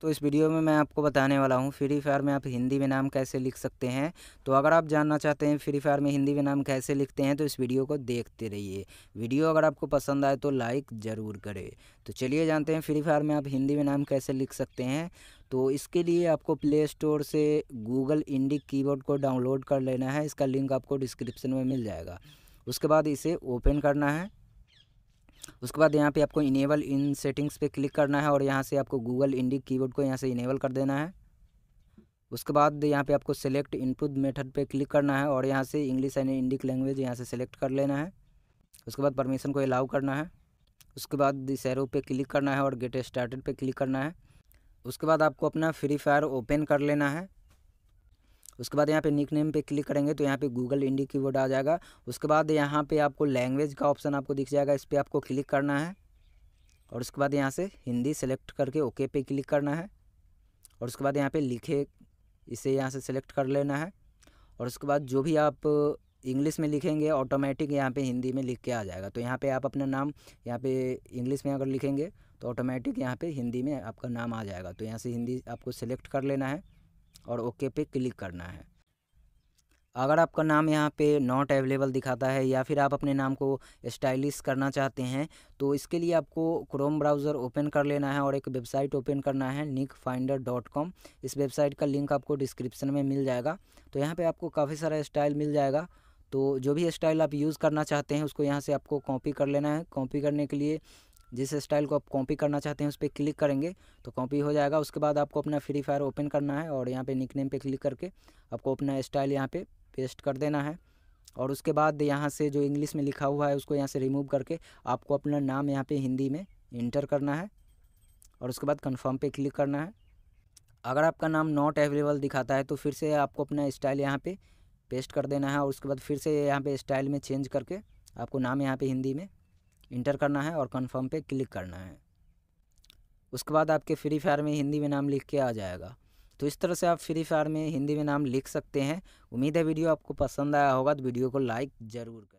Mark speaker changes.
Speaker 1: तो इस वीडियो में मैं आपको बताने वाला हूँ फ्री फायर में आप हिंदी में नाम कैसे लिख सकते हैं तो अगर आप जानना चाहते हैं फ्री फायर में हिंदी में नाम कैसे लिखते हैं तो इस वीडियो को देखते रहिए वीडियो अगर आपको पसंद आए तो लाइक ज़रूर करें तो चलिए जानते हैं फ्री फायर में आप हिंदी में नाम कैसे लिख सकते हैं तो इसके लिए आपको प्ले स्टोर से गूगल इंडिक की को डाउनलोड कर लेना है इसका लिंक आपको डिस्क्रिप्शन में मिल जाएगा उसके बाद इसे ओपन करना है उसके बाद यहाँ पे आपको इनेबल इन सेटिंग्स पे क्लिक करना है और यहाँ से आपको गूगल इंडिक कीबोर्ड को यहाँ से इनेबल कर देना है उसके बाद यहाँ पे आपको सेलेक्ट इनपुट मेथड पे क्लिक करना है और यहाँ से इंग्लिश एंड इंडिक लैंग्वेज यहाँ से सेलेक्ट कर लेना है उसके बाद परमिशन को अलाउ करना है उसके बाद इस पर पे क्लिक करना है और गेट स्टार्टेड पे क्लिक करना है उसके बाद आपको अपना फ्री फायर ओपन कर लेना है उसके बाद यहाँ पे निक नेम पर क्लिक करेंगे तो यहाँ पे गूगल इंडी की आ जाएगा उसके बाद यहाँ पे आपको लैंग्वेज का ऑप्शन आपको दिख जाएगा इस पर आपको क्लिक करना है और उसके बाद यहाँ से हिंदी सेलेक्ट करके ओके पे क्लिक करना है और उसके बाद यहाँ पे लिखे इसे यहाँ से सेलेक्ट कर लेना है और उसके बाद जो भी आप इंग्लिश में लिखेंगे ऑटोमेटिक यहाँ पे हिंदी में लिख के आ जाएगा तो यहाँ पे आप अपना नाम यहाँ पे इंग्लिश में अगर लिखेंगे तो ऑटोमेटिक यहाँ पे हिंदी में आपका नाम आ जाएगा तो यहाँ से हिंदी आपको सेलेक्ट कर लेना है और ओके पे क्लिक करना है अगर आपका नाम यहाँ पे नॉट अवेलेबल दिखाता है या फिर आप अपने नाम को स्टाइलिश करना चाहते हैं तो इसके लिए आपको क्रोम ब्राउज़र ओपन कर लेना है और एक वेबसाइट ओपन करना है निक फाइंडर डॉट कॉम इस वेबसाइट का लिंक आपको डिस्क्रिप्शन में मिल जाएगा तो यहाँ पे आपको काफ़ी सारा स्टाइल मिल जाएगा तो जो भी स्टाइल आप यूज़ करना चाहते हैं उसको यहाँ से आपको कॉपी कर लेना है कॉपी करने के लिए जिस स्टाइल को आप कॉपी करना चाहते हैं उस पर क्लिक करेंगे तो कॉपी हो जाएगा उसके बाद आपको अपना फ्री फायर ओपन करना है और यहाँ पे नेम पर क्लिक करके आपको अपना स्टाइल यहाँ पे पेस्ट कर देना है और उसके बाद यहाँ से जो इंग्लिश में लिखा हुआ है उसको यहाँ से रिमूव करके आपको अपना नाम यहाँ पर हिंदी में इंटर करना है और उसके बाद कन्फर्म पर क्लिक करना है अगर आपका नाम नॉट अवेलेबल दिखाता है तो फिर से आपको अपना स्टाइल यहाँ पर पेस्ट कर देना है और उसके बाद फिर से यहाँ पे स्टाइल में चेंज करके आपको नाम यहाँ पे हिंदी में इंटर करना है और कन्फर्म पर क्लिक करना है उसके बाद आपके फ्री फायर में हिंदी में नाम लिख के आ जाएगा तो इस तरह से आप फ्री फायर में हिंदी में नाम लिख सकते हैं उम्मीद है वीडियो आपको पसंद आया होगा तो वीडियो को लाइक ज़रूर करें